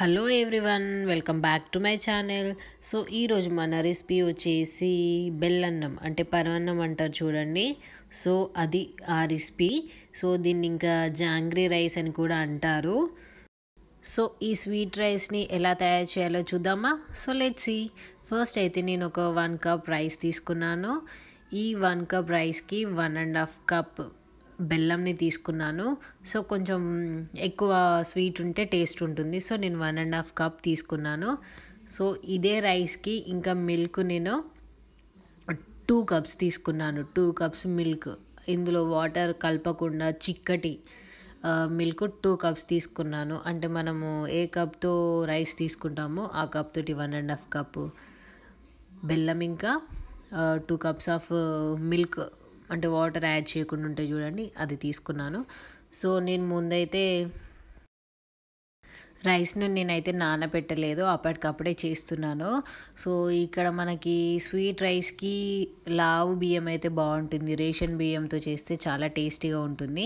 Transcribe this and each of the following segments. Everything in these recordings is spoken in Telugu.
hello everyone welcome back to my channel so ఈరోజు మన రెసిపీ వచ్చేసి బెల్లన్నం అంటే పరమన్నం అంటారు చూడండి సో అది ఆ రెసిపీ సో దీన్ని ఇంకా జాంగ్రీ రైస్ అని కూడా అంటారు సో ఈ స్వీట్ రైస్ని ఎలా తయారు చేయాలో చూద్దామా సో లెట్ సి ఫస్ట్ అయితే నేను ఒక వన్ కప్ రైస్ తీసుకున్నాను ఈ వన్ కప్ రైస్కి వన్ అండ్ హాఫ్ కప్ బెల్లంని తీసుకున్నాను సో కొంచెం ఎక్కువ స్వీట్ ఉంటే టేస్ట్ ఉంటుంది సో నేను వన్ అండ్ హాఫ్ కప్ తీసుకున్నాను సో ఇదే రైస్కి ఇంకా మిల్క్ నేను టూ కప్స్ తీసుకున్నాను టూ కప్స్ మిల్క్ ఇందులో వాటర్ కలపకుండా చిక్కటి మిల్క్ టూ కప్స్ తీసుకున్నాను అంటే మనము ఏ కప్తో రైస్ తీసుకుంటామో ఆ కప్ తోటి వన్ అండ్ హాఫ్ కప్ బెల్లం ఇంకా టూ కప్స్ ఆఫ్ మిల్క్ అంటే వాటర్ యాడ్ చేయకుండా ఉంటే చూడండి అది తీసుకున్నాను సో నేను ముందైతే రైస్ను నేనైతే నానబెట్టలేదు అప్పటికప్పుడే చేస్తున్నాను సో ఇక్కడ మనకి స్వీట్ రైస్కి లావు బియ్యం అయితే బాగుంటుంది రేషన్ బియ్యంతో చేస్తే చాలా టేస్టీగా ఉంటుంది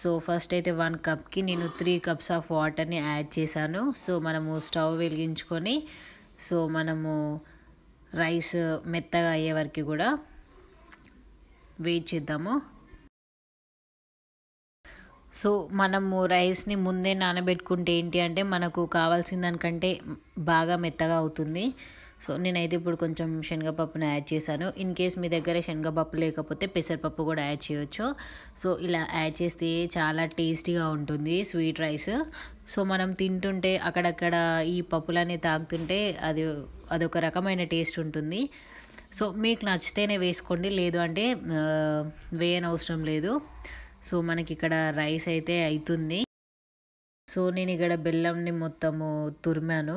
సో ఫస్ట్ అయితే వన్ కప్కి నేను త్రీ కప్స్ ఆఫ్ వాటర్ని యాడ్ చేశాను సో మనము స్టవ్ వెలిగించుకొని సో మనము రైస్ మెత్తగా అయ్యే వరకు కూడా వెయిట్ చేద్దాము సో మనము రైస్ని ముందే నానబెట్టుకుంటే ఏంటి అంటే మనకు కావాల్సిన దానికంటే బాగా మెత్తగా అవుతుంది సో నేనైతే ఇప్పుడు కొంచెం శనగపప్పును యాడ్ చేశాను ఇన్ కేస్ మీ దగ్గర శనగపప్పు లేకపోతే పెసరపప్పు కూడా యాడ్ చేయొచ్చు సో ఇలా యాడ్ చేస్తే చాలా టేస్టీగా ఉంటుంది స్వీట్ రైస్ సో మనం తింటుంటే అక్కడక్కడ ఈ పప్పులనే తాగుతుంటే అది అదొక రకమైన టేస్ట్ ఉంటుంది సో మీకు నచ్చితేనే వేసుకోండి లేదు అంటే వేయనవసరం లేదు సో మనకి ఇక్కడ రైస్ అయితే అవుతుంది సో నేను ఇక్కడ బెల్లంని మొత్తము తురిమాను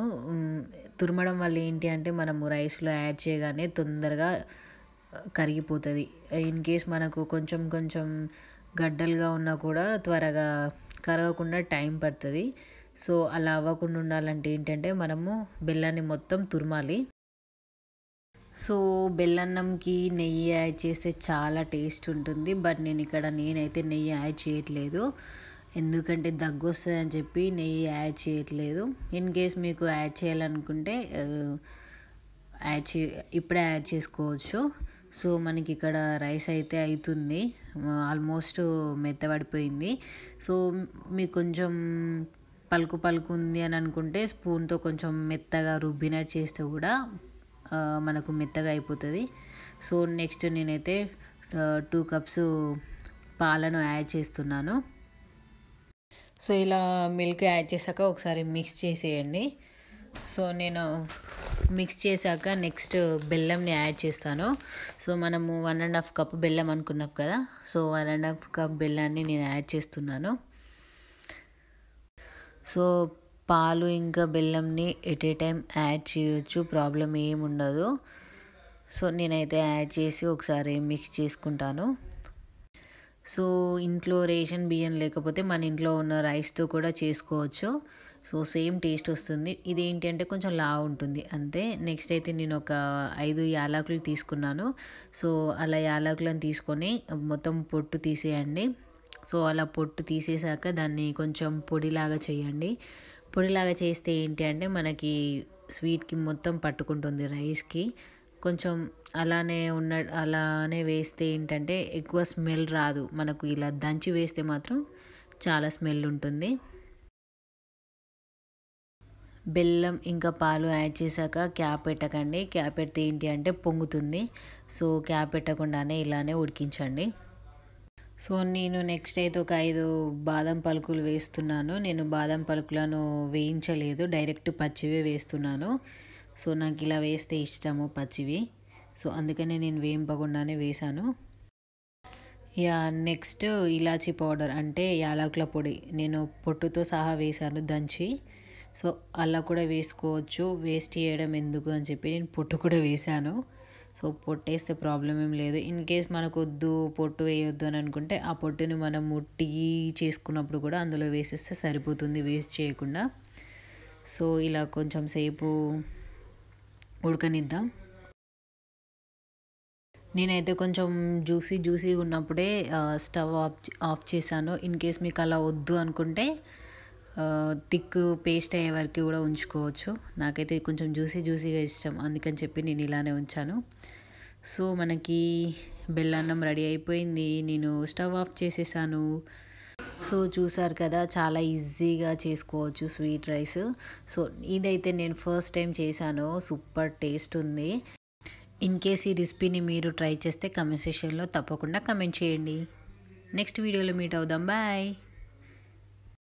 తురమడం వల్ల ఏంటి అంటే మనము రైస్లో యాడ్ చేయగానే తొందరగా కరిగిపోతుంది ఇన్ కేస్ మనకు కొంచెం కొంచెం గడ్డలుగా ఉన్నా కూడా త్వరగా కరగకుండా టైం పడుతుంది సో అలా అవ్వకుండా ఉండాలంటే ఏంటంటే మనము బెల్లాన్ని మొత్తం తురమాలి సో బెల్లన్నంకి నెయ్యి యాడ్ చేస్తే చాలా టేస్ట్ ఉంటుంది బట్ నేను ఇక్కడ నేనైతే నెయ్యి యాడ్ చేయట్లేదు ఎందుకంటే దగ్గు వస్తుందని చెప్పి నెయ్యి యాడ్ చేయట్లేదు ఇన్ కేస్ మీకు యాడ్ చేయాలనుకుంటే యాడ్ చే ఇప్పుడే యాడ్ చేసుకోవచ్చు సో మనకి ఇక్కడ రైస్ అయితే అవుతుంది ఆల్మోస్ట్ మెత్తబడిపోయింది సో మీకు కొంచెం పలుకు పలుకు ఉంది అని అనుకుంటే స్పూన్తో కొంచెం మెత్తగా రుబ్బినట్టు చేస్తే కూడా మనకు మెత్తగా అయిపోతుంది సో నెక్స్ట్ నేనైతే టూ కప్స్ పాలను యాడ్ చేస్తున్నాను సో ఇలా మిల్క్ యాడ్ చేశాక ఒకసారి మిక్స్ చేసేయండి సో నేను మిక్స్ చేశాక నెక్స్ట్ బెల్లంని యాడ్ చేస్తాను సో మనము వన్ అండ్ హాఫ్ కప్ బెల్లం అనుకున్నాం కదా so one and half cup బెల్లాన్ని నేను యాడ్ చేస్తున్నాను సో పాలు ఇంకా బెల్లంని ఎట్ ఏ టైం యాడ్ చేయొచ్చు ప్రాబ్లం ఏమి ఉండదు సో నేనైతే యాడ్ చేసి ఒకసారి మిక్స్ చేసుకుంటాను సో ఇంట్లో రేషన్ బియ్యం లేకపోతే మన ఇంట్లో ఉన్న రైస్తో కూడా చేసుకోవచ్చు సో సేమ్ టేస్ట్ వస్తుంది ఇది ఏంటి అంటే కొంచెం లా ఉంటుంది అంతే నెక్స్ట్ అయితే నేను ఒక ఐదు యాలకులు తీసుకున్నాను సో అలా యాలకులను తీసుకొని మొత్తం పొట్టు తీసేయండి సో అలా పొట్టు తీసేసాక దాన్ని కొంచెం పొడిలాగా చేయండి పొడిలాగా చేస్తే ఏంటి అంటే మనకి స్వీట్కి మొత్తం పట్టుకుంటుంది రైస్కి కొంచెం అలానే ఉన్న అలానే వేస్తే ఏంటంటే ఎక్కువ స్మెల్ రాదు మనకు ఇలా దంచి వేస్తే మాత్రం చాలా స్మెల్ ఉంటుంది బెల్లం ఇంకా పాలు యాడ్ చేశాక క్యాప్ పెట్టకండి క్యాప్ పెడితే ఏంటి అంటే పొంగుతుంది సో క్యాప్ పెట్టకుండానే ఇలానే ఉడికించండి సో నేను నెక్స్ట్ అయితే ఒక ఐదు బాదం పలుకులు వేస్తున్నాను నేను బాదం పలుకులను వేయించలేదు డైరెక్ట్ పచ్చివే వేస్తున్నాను సో నాకు ఇలా వేస్తే ఇష్టము పచ్చివి సో అందుకనే నేను వేయింపకుండానే వేశాను యా నెక్స్ట్ ఇలాచీ పౌడర్ అంటే యాలకుల పొడి నేను పొట్టుతో సహా వేశాను దంచి సో అలా కూడా వేసుకోవచ్చు వేస్ట్ చేయడం ఎందుకు అని చెప్పి నేను పొట్టు కూడా వేశాను సో పొట్టేస్తే ప్రాబ్లం ఏం లేదు ఇన్ కేస్ మనకు వద్దు పొట్టు వేయొద్దు అని అనుకుంటే ఆ పొట్టుని మనం ముట్టి చేసుకున్నప్పుడు కూడా అందులో వేసేస్తే సరిపోతుంది వేస్ట్ చేయకుండా సో ఇలా కొంచెం సేపు ఉడకనిద్దాం నేనైతే కొంచెం జ్యూసీ జ్యూసీ ఉన్నప్పుడే స్టవ్ ఆఫ్ ఆఫ్ చేశాను ఇన్ కేస్ మీకు అలా వద్దు అనుకుంటే థిక్ పేస్ట్ అయ్యే వరకు కూడా ఉంచుకోవచ్చు నాకైతే కొంచెం జ్యూసీ జ్యూసీగా ఇష్టం అందుకని చెప్పి నేను ఇలానే ఉంచాను సో మనకి బెల్లన్నం రెడీ అయిపోయింది నేను స్టవ్ ఆఫ్ చేసేసాను సో చూసారు కదా చాలా ఈజీగా చేసుకోవచ్చు స్వీట్ రైస్ సో ఇదైతే నేను ఫస్ట్ టైం చేశాను సూపర్ టేస్ట్ ఉంది ఇన్ కేస్ ఈ రెసిపీని మీరు ట్రై చేస్తే కమెంట్ సెషన్లో తప్పకుండా కమెంట్ చేయండి నెక్స్ట్ వీడియోలో మీట్ అవుదాం బాయ్